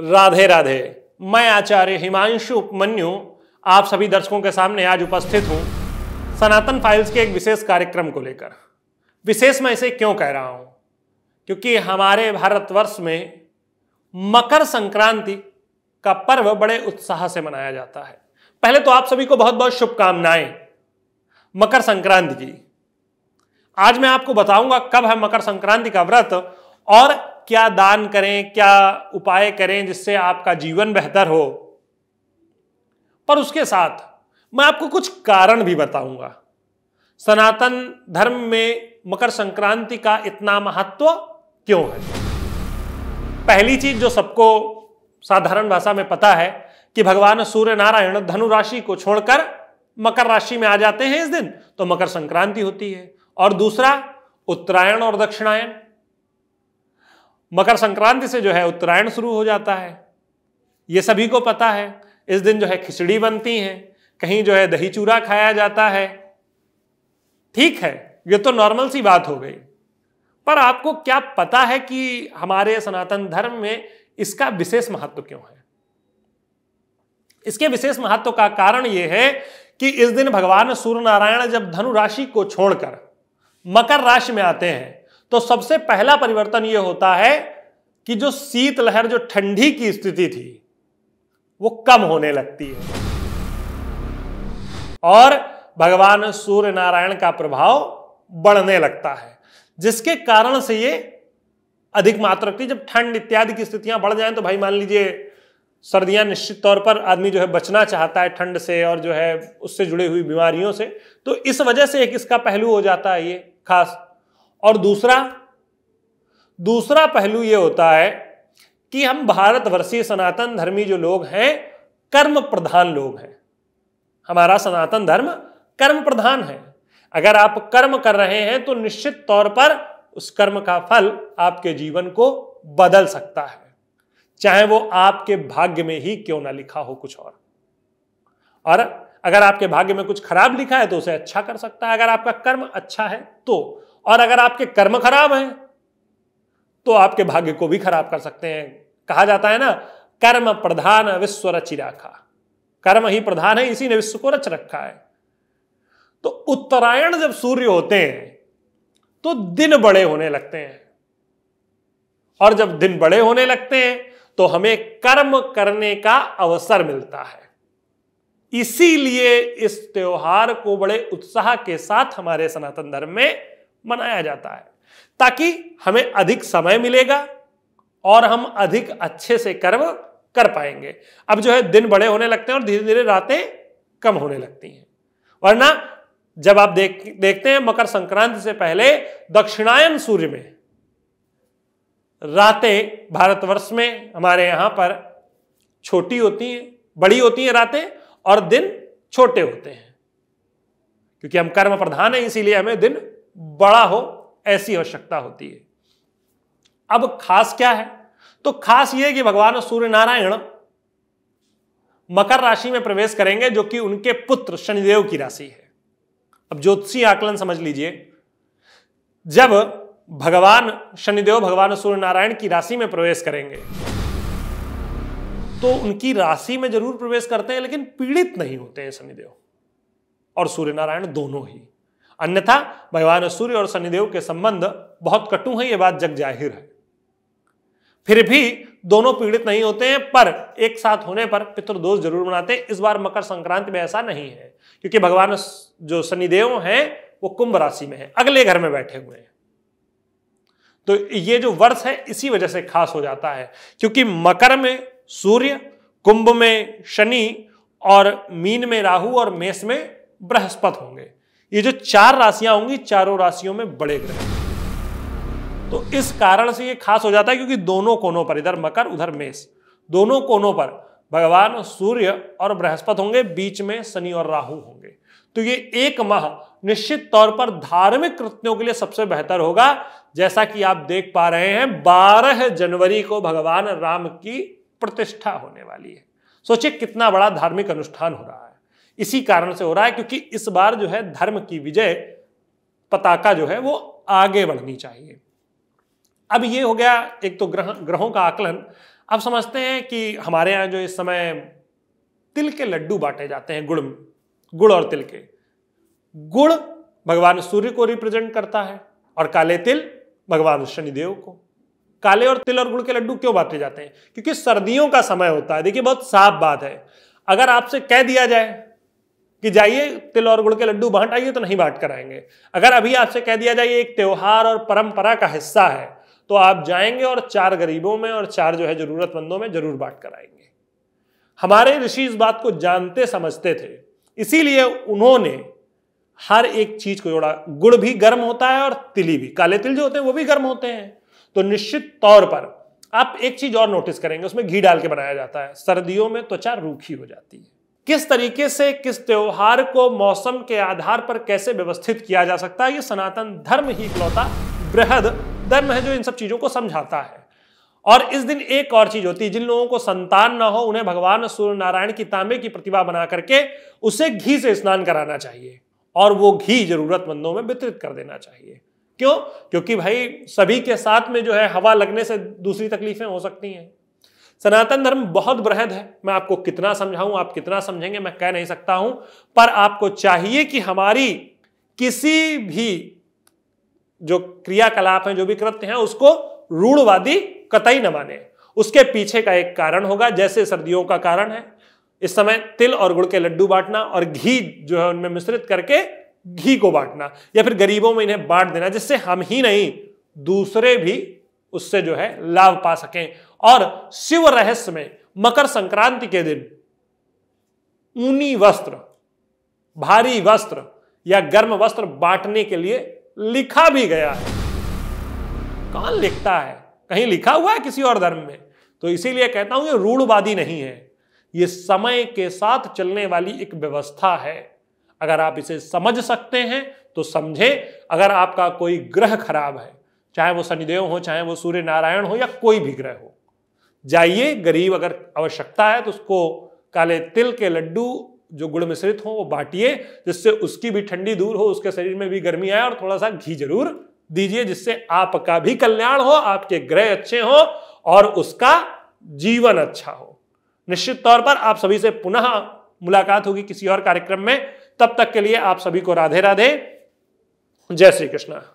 राधे राधे मैं आचार्य हिमांशु उपमन्यु आप सभी दर्शकों के सामने आज उपस्थित हूं सनातन फाइल्स के एक विशेष कार्यक्रम को लेकर विशेष मैं इसे क्यों कह रहा हूं क्योंकि हमारे भारतवर्ष में मकर संक्रांति का पर्व बड़े उत्साह से मनाया जाता है पहले तो आप सभी को बहुत बहुत शुभकामनाएं मकर संक्रांति की आज मैं आपको बताऊंगा कब है मकर संक्रांति का व्रत और क्या दान करें क्या उपाय करें जिससे आपका जीवन बेहतर हो पर उसके साथ मैं आपको कुछ कारण भी बताऊंगा सनातन धर्म में मकर संक्रांति का इतना महत्व क्यों है पहली चीज जो सबको साधारण भाषा में पता है कि भगवान सूर्य नारायण धनु राशि को छोड़कर मकर राशि में आ जाते हैं इस दिन तो मकर संक्रांति होती है और दूसरा उत्तरायण और दक्षिणायन मकर संक्रांति से जो है उत्तरायण शुरू हो जाता है ये सभी को पता है इस दिन जो है खिचड़ी बनती है कहीं जो है दही चूरा खाया जाता है ठीक है ये तो नॉर्मल सी बात हो गई पर आपको क्या पता है कि हमारे सनातन धर्म में इसका विशेष महत्व क्यों है इसके विशेष महत्व का कारण यह है कि इस दिन भगवान सूर्य नारायण जब धनु राशि को छोड़कर मकर राशि में आते हैं तो सबसे पहला परिवर्तन यह होता है कि जो शीतलहर जो ठंडी की स्थिति थी वो कम होने लगती है और भगवान सूर्य नारायण का प्रभाव बढ़ने लगता है जिसके कारण से ये अधिक मात्रा की जब ठंड इत्यादि की स्थितियां बढ़ जाएं तो भाई मान लीजिए सर्दियां निश्चित तौर पर आदमी जो है बचना चाहता है ठंड से और जो है उससे जुड़ी हुई बीमारियों से तो इस वजह से एक इसका पहलू हो जाता है ये खास और दूसरा दूसरा पहलू यह होता है कि हम भारतवर्षीय सनातन धर्मी जो लोग हैं कर्म प्रधान लोग हैं हमारा सनातन धर्म कर्म प्रधान है अगर आप कर्म कर रहे हैं तो निश्चित तौर पर उस कर्म का फल आपके जीवन को बदल सकता है चाहे वो आपके भाग्य में ही क्यों ना लिखा हो कुछ और और अगर आपके भाग्य में कुछ खराब लिखा है तो उसे अच्छा कर सकता है अगर आपका कर्म अच्छा है तो और अगर आपके कर्म खराब हैं तो आपके भाग्य को भी खराब कर सकते हैं कहा जाता है ना कर्म प्रधान विश्व रखा कर्म ही प्रधान है इसी ने विश्व को रच रखा है तो उत्तरायण जब सूर्य होते हैं तो दिन बड़े होने लगते हैं और जब दिन बड़े होने लगते हैं तो हमें कर्म करने का अवसर मिलता है इसीलिए इस त्योहार को बड़े उत्साह के साथ हमारे सनातन धर्म में मनाया जाता है ताकि हमें अधिक समय मिलेगा और हम अधिक अच्छे से कर्म कर पाएंगे अब जो है दिन बड़े होने लगते हैं और धीरे धीरे रातें कम होने लगती हैं वरना जब आप देख देखते हैं मकर संक्रांति से पहले दक्षिणायन सूर्य में रातें भारतवर्ष में हमारे यहां पर छोटी होती हैं बड़ी होती हैं रातें और दिन छोटे होते हैं क्योंकि हम कर्म प्रधान हैं इसीलिए हमें दिन बड़ा हो ऐसी आवश्यकता होती है अब खास क्या है तो खास यह कि भगवान सूर्य नारायण मकर राशि में प्रवेश करेंगे जो कि उनके पुत्र शनिदेव की राशि है अब ज्योतिषी आकलन समझ लीजिए जब भगवान शनिदेव भगवान सूर्य नारायण की राशि में प्रवेश करेंगे तो उनकी राशि में जरूर प्रवेश करते हैं लेकिन पीड़ित नहीं होते हैं शनिदेव और सूर्य नारायण दोनों ही अन्यथा भगवान सूर्य और शनिदेव के संबंध बहुत कटु है ये बात जग जाहिर है फिर भी दोनों पीड़ित नहीं होते हैं पर एक साथ होने पर पितृदोष जरूर मनाते हैं इस बार मकर संक्रांति में ऐसा नहीं है क्योंकि भगवान जो शनिदेव हैं वो कुंभ राशि में है अगले घर में बैठे हुए हैं तो ये जो वर्ष है इसी वजह से खास हो जाता है क्योंकि मकर में सूर्य कुंभ में शनि और मीन में राहु और मेष में बृहस्पत होंगे ये जो चार राशियां होंगी चारों राशियों में बड़े ग्रह तो इस कारण से ये खास हो जाता है क्योंकि दोनों कोनों पर इधर मकर उधर मेष दोनों कोनों पर भगवान सूर्य और बृहस्पति होंगे बीच में शनि और राहु होंगे तो ये एक माह निश्चित तौर पर धार्मिक कृत्यों के लिए सबसे बेहतर होगा जैसा कि आप देख पा रहे हैं 12 जनवरी को भगवान राम की प्रतिष्ठा होने वाली है सोचिए कितना बड़ा धार्मिक अनुष्ठान हो रहा है इसी कारण से हो रहा है क्योंकि इस बार जो है धर्म की विजय पताका जो है वो आगे बढ़नी चाहिए अब ये हो गया एक तो ग्रह ग्रहों का आकलन अब समझते हैं कि हमारे यहाँ जो इस समय तिल के लड्डू बांटे जाते हैं गुड़ गुड़ और तिल के गुड़ भगवान सूर्य को रिप्रेजेंट करता है और काले तिल भगवान शनिदेव को काले और तिल और गुड़ के लड्डू क्यों बांटे जाते हैं क्योंकि सर्दियों का समय होता है देखिए बहुत साफ बात है अगर आपसे कह दिया जाए कि जाइए तिल और गुड़ के लड्डू बांट आइए तो नहीं बांट कर आएंगे अगर अभी आपसे कह दिया जाए एक त्यौहार और परंपरा का हिस्सा है तो आप जाएंगे और चार गरीबों में और चार जो है जरूरतमंदों में जरूर बांट कर आएंगे हमारे ऋषि इस बात को जानते समझते थे इसीलिए उन्होंने हर एक चीज को जोड़ा गुड़ भी गर्म होता है और तिली भी काले तिल जो होते हैं वो भी गर्म होते हैं तो निश्चित तौर पर आप एक चीज और नोटिस करेंगे उसमें घी डाल के बनाया जाता है सर्दियों में त्वचा रूखी हो जाती है किस तरीके से किस त्योहार को मौसम के आधार पर कैसे व्यवस्थित किया जा सकता है ये सनातन धर्म ही इकलौता बृहद धर्म है जो इन सब चीजों को समझाता है और इस दिन एक और चीज होती है जिन लोगों को संतान ना हो उन्हें भगवान सूर्य नारायण की तांबे की प्रतिभा बना करके उसे घी से स्नान कराना चाहिए और वो घी जरूरतमंदों में वितरित कर देना चाहिए क्यों क्योंकि भाई सभी के साथ में जो है हवा लगने से दूसरी तकलीफें हो सकती हैं सनातन धर्म बहुत बृहद है मैं आपको कितना समझाऊं आप कितना समझेंगे मैं कह नहीं सकता हूं पर आपको चाहिए कि हमारी किसी भी जो क्रियाकलाप है जो भी कृत्य है उसको रूढ़वादी कतई न माने उसके पीछे का एक कारण होगा जैसे सर्दियों का कारण है इस समय तिल और गुड़ के लड्डू बांटना और घी जो है उनमें मिश्रित करके घी को बांटना या फिर गरीबों में इन्हें बांट देना जिससे हम ही नहीं दूसरे भी उससे जो है लाभ पा सकें और शिव रहस्य में मकर संक्रांति के दिन ऊनी वस्त्र भारी वस्त्र या गर्म वस्त्र बांटने के लिए लिखा भी गया है कौन लिखता है कहीं लिखा हुआ है किसी और धर्म में तो इसीलिए कहता हूं ये रूढ़वादी नहीं है ये समय के साथ चलने वाली एक व्यवस्था है अगर आप इसे समझ सकते हैं तो समझें अगर आपका कोई ग्रह खराब है चाहे वो शनिदेव हो चाहे वो सूर्य नारायण हो या कोई भी ग्रह हो जाइए गरीब अगर आवश्यकता है तो उसको काले तिल के लड्डू जो गुड़ मिश्रित हो वो बांटिए जिससे उसकी भी ठंडी दूर हो उसके शरीर में भी गर्मी आए और थोड़ा सा घी जरूर दीजिए जिससे आपका भी कल्याण हो आपके ग्रह अच्छे हो और उसका जीवन अच्छा हो निश्चित तौर पर आप सभी से पुनः मुलाकात होगी किसी और कार्यक्रम में तब तक के लिए आप सभी को राधे राधे जय श्री कृष्णा